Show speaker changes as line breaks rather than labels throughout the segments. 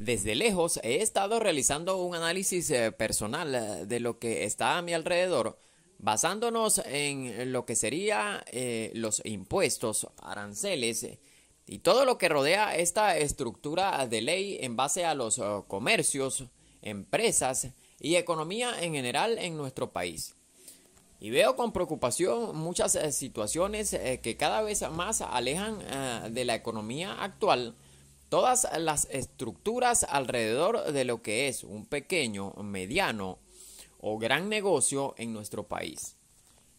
Desde lejos he estado realizando un análisis eh, personal eh, de lo que está a mi alrededor, basándonos en lo que serían eh, los impuestos, aranceles y todo lo que rodea esta estructura de ley en base a los comercios, empresas y economía en general en nuestro país. Y veo con preocupación muchas situaciones que cada vez más alejan de la economía actual todas las estructuras alrededor de lo que es un pequeño, mediano o gran negocio en nuestro país.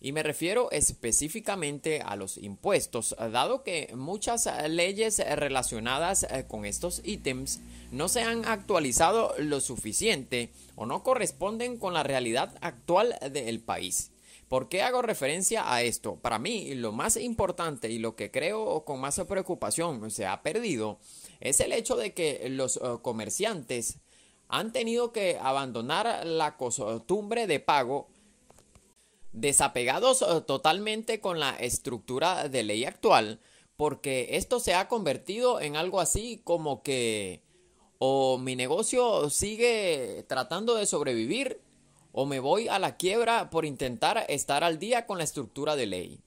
Y me refiero específicamente a los impuestos, dado que muchas leyes relacionadas eh, con estos ítems no se han actualizado lo suficiente o no corresponden con la realidad actual del país. ¿Por qué hago referencia a esto? Para mí, lo más importante y lo que creo con más preocupación se ha perdido es el hecho de que los eh, comerciantes han tenido que abandonar la costumbre de pago desapegados eh, totalmente con la estructura de ley actual, porque esto se ha convertido en algo así como que o mi negocio sigue tratando de sobrevivir o me voy a la quiebra por intentar estar al día con la estructura de ley.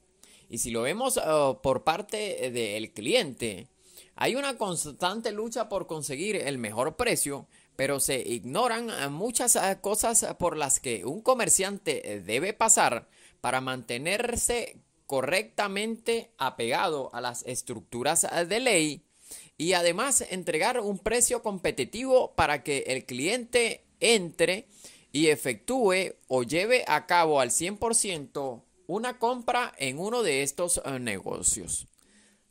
Y si lo vemos eh, por parte eh, del cliente, hay una constante lucha por conseguir el mejor precio, pero se ignoran eh, muchas cosas por las que un comerciante debe pasar para mantenerse correctamente apegado a las estructuras de ley y además entregar un precio competitivo para que el cliente entre y efectúe o lleve a cabo al 100% una compra en uno de estos eh, negocios.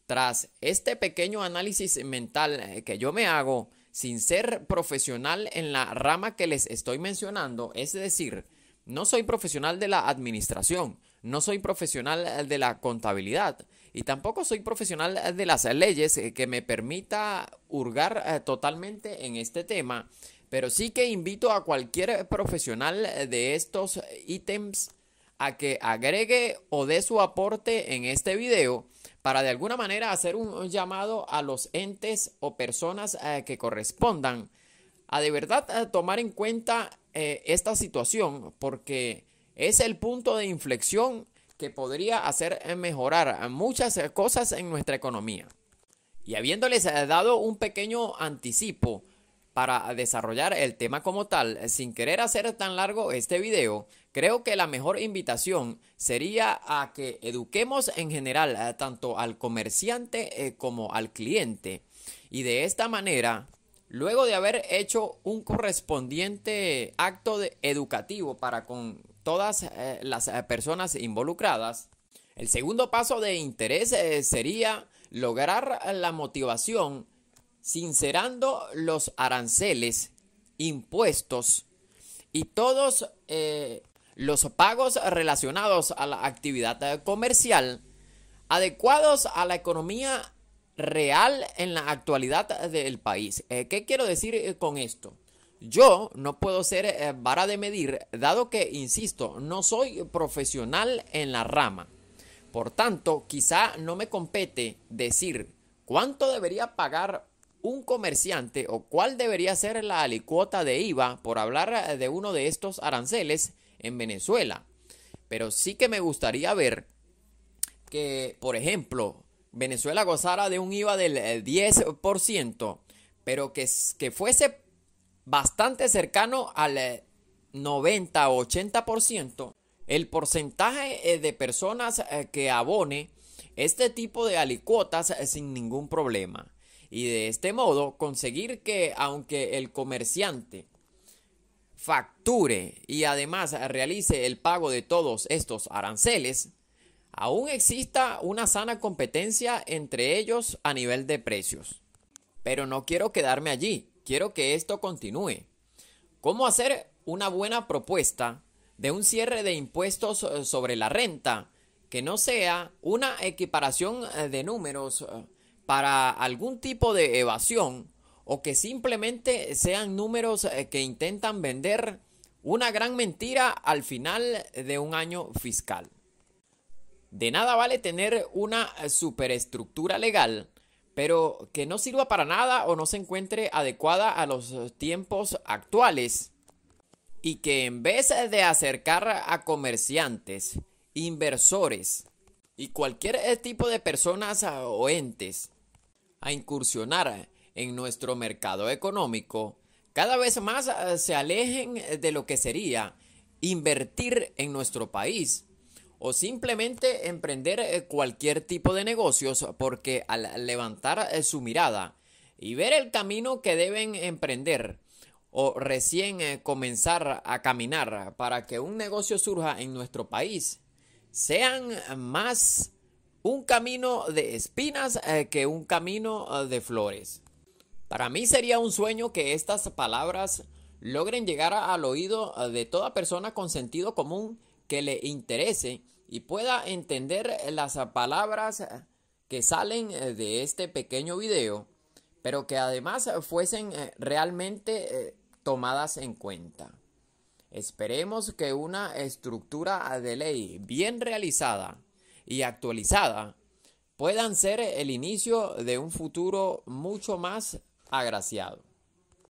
Tras este pequeño análisis mental eh, que yo me hago, sin ser profesional en la rama que les estoy mencionando, es decir, no soy profesional de la administración, no soy profesional eh, de la contabilidad y tampoco soy profesional de las leyes que me permita hurgar totalmente en este tema. Pero sí que invito a cualquier profesional de estos ítems a que agregue o dé su aporte en este video para de alguna manera hacer un llamado a los entes o personas eh, que correspondan a de verdad eh, tomar en cuenta eh, esta situación porque es el punto de inflexión que podría hacer mejorar muchas cosas en nuestra economía. Y habiéndoles dado un pequeño anticipo para desarrollar el tema como tal, sin querer hacer tan largo este video, creo que la mejor invitación sería a que eduquemos en general eh, tanto al comerciante eh, como al cliente. Y de esta manera, luego de haber hecho un correspondiente acto educativo para con todas eh, las personas involucradas, el segundo paso de interés sería lograr la motivación sincerando los aranceles, impuestos y todos eh, los pagos relacionados a la actividad comercial adecuados a la economía real en la actualidad del país. Eh, ¿Qué quiero decir eh, con esto? Yo no puedo ser vara de medir, dado que, insisto, no soy profesional en la rama. Por tanto, quizá no me compete decir cuánto debería pagar un comerciante o cuál debería ser la alicuota de IVA por hablar eh, de uno de estos aranceles en Venezuela. Pero sí que me gustaría ver que, por ejemplo, Venezuela gozara de un IVA del 10%, eh, pero que, que fuese bastante cercano al 90 eh, o 80%, el porcentaje de personas que abone este tipo de alicuotas sin ningún problema y de este modo conseguir que aunque el comerciante facture y además realice el pago de todos estos aranceles, aún exista una sana competencia entre ellos a nivel de precios. Pero no quiero quedarme allí, quiero que esto continúe. ¿Cómo hacer una buena propuesta de un cierre de impuestos sobre la renta que no sea una equiparación de números eh, para algún tipo de evasión o que simplemente sean números eh, que intentan vender una gran mentira al final de un año fiscal. De nada vale tener una eh, superestructura legal, pero que no sirva para nada o no se encuentre adecuada a los tiempos actuales y que en vez de acercar a comerciantes, inversores y cualquier eh, tipo de personas ah, o entes a incursionar en nuestro mercado económico, cada vez más eh, se alejen eh, de lo que sería invertir en nuestro país o simplemente emprender eh, cualquier tipo de negocios porque al levantar su mirada y ver el camino que deben emprender o recién comenzar a caminar para que un negocio surja en nuestro país, sean más un camino de espinas eh, que un camino eh, de flores. Para mí sería un sueño que estas palabras logren llegar al oído eh, de toda persona con sentido común que le interese y pueda entender las palabras que salen de este pequeño video, pero que además fuesen realmente tomadas en cuenta. Esperemos que una estructura de ley bien realizada y actualizada puedan ser el inicio de un futuro mucho más agraciado.